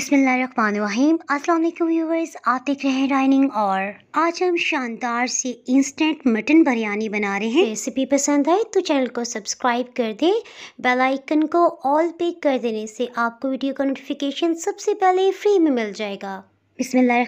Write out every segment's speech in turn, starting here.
बिसमीम अल्लाम व्यूवर्स आप देख रहे हैं डाइनिंग और आज हम शानदार से इंस्टेंट मटन बिरयानी बना रहे हैं रेसिपी पसंद आए तो चैनल को सब्सक्राइब कर दें बेल आइकन को ऑल पे कर देने से आपको वीडियो का नोटिफिकेशन सबसे पहले फ्री में मिल जाएगा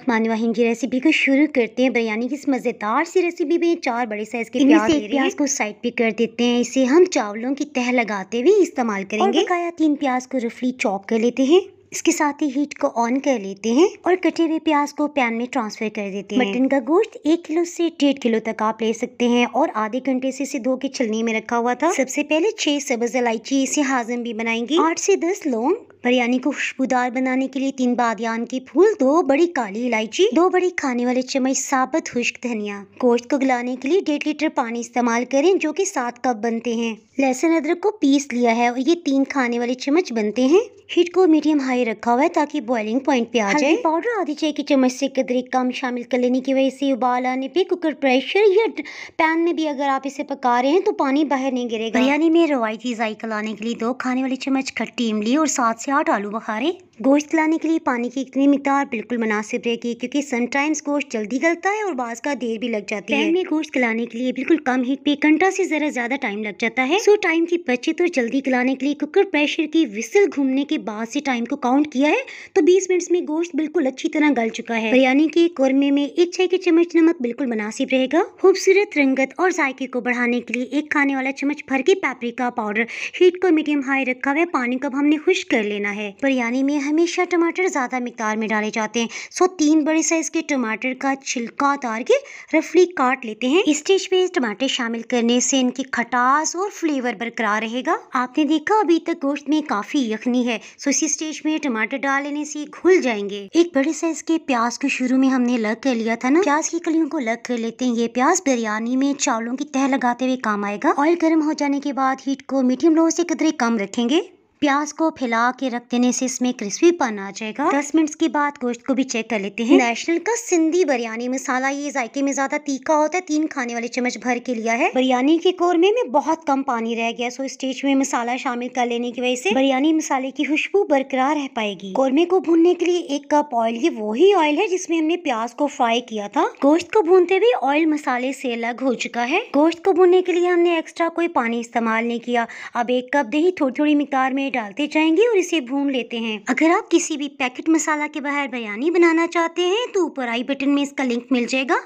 वाहिम की रेसिपी को शुरू करते हैं बिरयानी की इस मज़ेदार सी रेसिपी में चार बड़े साइज के प्याज ले हैं को साइड पे कर देते हैं इसे हम चावलों की तह लगाते हुए इस्तेमाल करेंगे और तीन प्याज को रफली चॉप कर लेते हैं इसके साथ ही हीट को ऑन कर लेते हैं और कटे हुए प्याज को पैन में ट्रांसफर कर देते हैं मटन का गोश्त एक किलो से डेढ़ किलो तक आप ले सकते हैं और आधे घंटे से इसे धो के छलनी में रखा हुआ था सबसे पहले छह सब्ज इलायची इसे हाजम भी बनाएंगे आठ से दस लौंग बिरयानी को खुशबूदार बनाने के लिए तीन बादियान के फूल दो बड़ी काली इलायची दो बड़ी खाने वाले चम्मच साबुत खुश्क धनिया गोश्त को गलाने के लिए डेढ़ लीटर पानी इस्तेमाल करें जो कि सात कप बनते हैं लहसुन अदरक को पीस लिया है और ये तीन खाने वाले चम्मच बनते हैं हीट को मीडियम हाई में रखा हुआ है ताकि बॉइलिंग पॉइंट पे आ जाए पाउडर आधी चाय की चम्मच से कदरी कम शामिल कर लेने की वजह से उबाल आने पे कुकर प्रेशर या पैन में भी अगर आप इसे पका रहे हैं तो पानी बाहर नहीं गिरेगा बिरयानी में रवायती जायका लाने के लिए दो खाने वाली चम्मच खट्टी इमली और सात से आठ आलू बखारे गोश्त खिलाने के लिए पानी की इतनी मकदार बिल्कुल मुनासिब रहेगी क्योंकि समटाइम्स गोश्त जल्दी गलता है और बाज का देर भी लग जाती है में गोश्त खिलाने के लिए बिल्कुल कम हीट पे घंटा से ज़रा ज़्यादा टाइम लग जाता है सो टाइम की बचत और जल्दी खिलाने के लिए कुकर प्रेशर की विसल घूमने के बाद से टाइम को काउंट किया है तो बीस मिनट में गोश्त बिल्कुल अच्छी तरह गल चुका है बिरयानी के कौरमे में एक छह के चम्मच नमक बिल्कुल मुनासिब रहेगा खूबसूरत रंगत और जायके को बढ़ाने के लिए एक खाने वाला चम्मच भर के पैपरिका पाउडर हीट को मीडियम हाई रखा हुआ है पानी को हमने खुश कर लेना है बिरयानी में हमेशा टमाटर ज़्यादा मकदार में डाले जाते हैं सो तीन बड़े साइज़ के टमाटर का छिलका उतार के रफली काट लेते हैं इस स्टेज पे टमाटर शामिल करने से इनकी खटास और फ्लेवर बरकरार रहेगा आपने देखा अभी तक गोश्त में काफ़ी यखनी है सो इसी स्टेज में टमाटर डाल लेने से घुल जाएंगे एक बड़े साइज़ के प्याज को शुरू में हमने लग कर लिया था ना प्याज की कलियों को लग कर लेते हैं ये प्याज बिरयानी में चावलों की तह लगाते हुए काम आएगा ऑयल गर्म हो जाने के बाद हीट को मीडियम लो से कदरे कम रखेंगे प्याज को फैला के रख देने से इसमें क्रिस्पीपन आ जाएगा दस मिनट्स के बाद गोश्त को भी चेक कर लेते हैं नेशनल का सिंधी बिरयानी मसाला ये जायके में ज्यादा तीखा होता है तीन खाने वाले चम्मच भर के लिया है बिरयानी के कोरमे में बहुत कम पानी रह गया सो स्टेज में मसाला शामिल कर लेने की वजह से बिरयानी मसाले की खुशबू बरकरार रह पाएगी कोरमे को भूनने के लिए एक कप ऑयल ये वही ऑयल है जिसमें हमने प्याज को फ्राई किया था गोश्त को भूनते हुए ऑयल मसाले से अलग हो चुका है गोश्त को भूनने के लिए हमने एक्स्ट्रा कोई पानी इस्तेमाल नहीं किया अब एक कप दही थोड़ी थोड़ी मिकदार में डालते जाएंगे और इसे भून लेते हैं अगर आप किसी भी पैकेट मसाला के बाहर बयानी बनाना चाहते हैं तो ऊपर आई बटन में इसका लिंक मिल जाएगा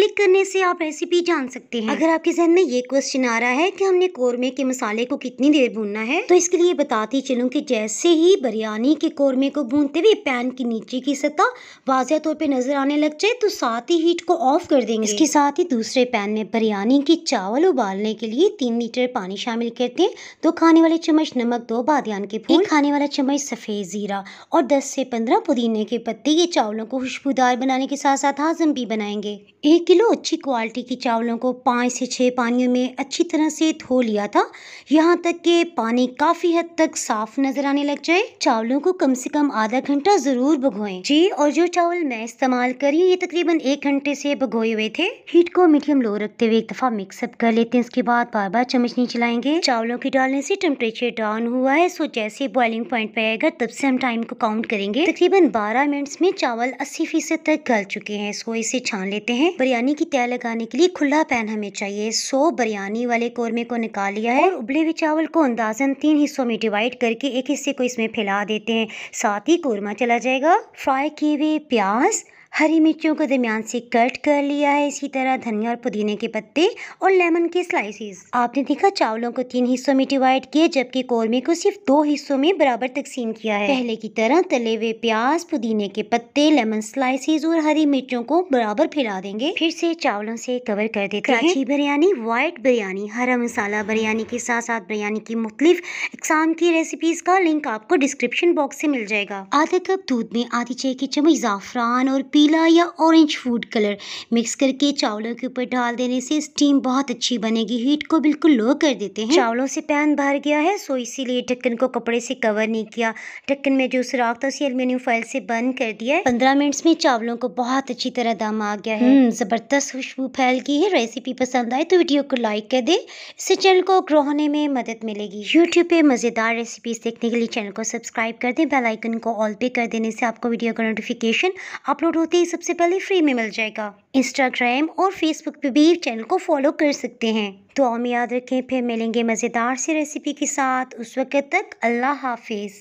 क्लिक करने से आप रेसिपी जान सकते हैं अगर आपके जहन में ये क्वेश्चन आ रहा है कि हमने कोरमे के मसाले को कितनी देर भूनना है तो इसके लिए बताती चलूँ कि जैसे ही बिरयानी के कोरमे को भूनते हुए पैन के नीचे की सतह वाजिया तौर पर नजर आने लग जाए तो साथ ही हीट को ऑफ कर देंगे इसके साथ ही दूसरे पैन में बिरयानी के चावल उबालने के लिए तीन लीटर पानी शामिल करते हैं दो खाने वाले चम्मच नमक दो बादियान के फूल खाने वाला चम्मच सफ़ेद ज़ीरा और दस से पंद्रह पुदीने के पत्ते ये चावलों को खुशबूदार बनाने के साथ साथ हाजम भी बनाएंगे एक किलो अच्छी क्वालिटी की चावलों को पाँच से छः पानियों में अच्छी तरह से धो लिया था यहाँ तक कि पानी काफ़ी हद तक साफ नज़र आने लग जाए चावलों को कम से कम आधा घंटा ज़रूर भगोएं जी और जो चावल मैं इस्तेमाल करी ये तकरीबन एक घंटे से भगोए हुए थे हीट को मीडियम लो रखते हुए एक दफ़ा मिक्सअप कर लेते हैं इसके बाद बार बार चम्मच नहीं चलाएंगे चावलों के डालने से टेम्परेचर डाउन हुआ है सो जैसे बॉइलिंग पॉइंट पे आएगा तब से हम टाइम को काउंट करेंगे तकरीबन बारह मिनट्स में चावल अस्सी फीसद तक गल चुके हैं इसको इसे छान लेते हैं बिरयानी की तय लगाने के लिए खुला पैन हमें चाहिए सो बिरयानी वाले कोरमे को निकाल लिया है और उबले हुए चावल को अंदाजन तीन हिस्सों में डिवाइड करके एक हिस्से को इसमें फैला देते हैं साथ ही कोरमा चला जाएगा फ्राई किए हुए प्याज हरी मिर्चों को दरमियान से कट कर लिया है इसी तरह धनिया और पुदीने के पत्ते और लेमन के स्लाइसेस आपने देखा चावलों को तीन हिस्सों में डिवाइड किया जबकि कौरमे को सिर्फ दो हिस्सों में बराबर तकसीम किया है पहले की तरह तले हुए प्याज पुदीने के पत्ते लेमन स्लाइसेस और हरी मिर्चों को बराबर फैला देंगे फिर से चावलों से कवर कर देते हैं कराची बिरयानी व्हाइट बिरयानी हरा मसाला बिरयानी के साथ साथ बिरयानी की मुख्तलिफ इकसाम की रेसिपीज का लिंक आपको डिस्क्रिप्शन बॉक्स से मिल जाएगा आधा कप दूध में आधी चाय की चम्मच जाफरान और पी पीला या ऑरेंज फूड कलर मिक्स करके चावलों के ऊपर डाल देने से स्टीम बहुत अच्छी बनेगी हीट को बिल्कुल लो कर देते हैं चावलों से पैन भर गया है सो इसीलिए ढक्कन को कपड़े से कवर नहीं किया ढक्कन में जो सुराख था उसे एल्यूमिनियम फॉइल से बंद कर दिया है पंद्रह मिनट में चावलों को बहुत अच्छी तरह दम आ गया है हम्म। ज़बरदस्त खुशबू फैल गई है रेसिपी पसंद आए तो वीडियो को लाइक कर दे इससे चैनल को ग्रो होने में मदद मिलेगी यूट्यूब पे मज़ेदार रेसिपीज़ देखने के लिए चैनल को सब्सक्राइब कर दे बेलाइकन को ऑल पे कर देने से आपको वीडियो का नोटिफिकेशन अपलोड होता आपको ये सबसे पहले फ्री में मिल जाएगा इंस्टाग्राम और फेसबुक पे भी चैनल को फॉलो कर सकते हैं तो हम याद रखें फिर मिलेंगे मज़ेदार सी रेसिपी के साथ उस वक्त तक अल्लाह हाफिज़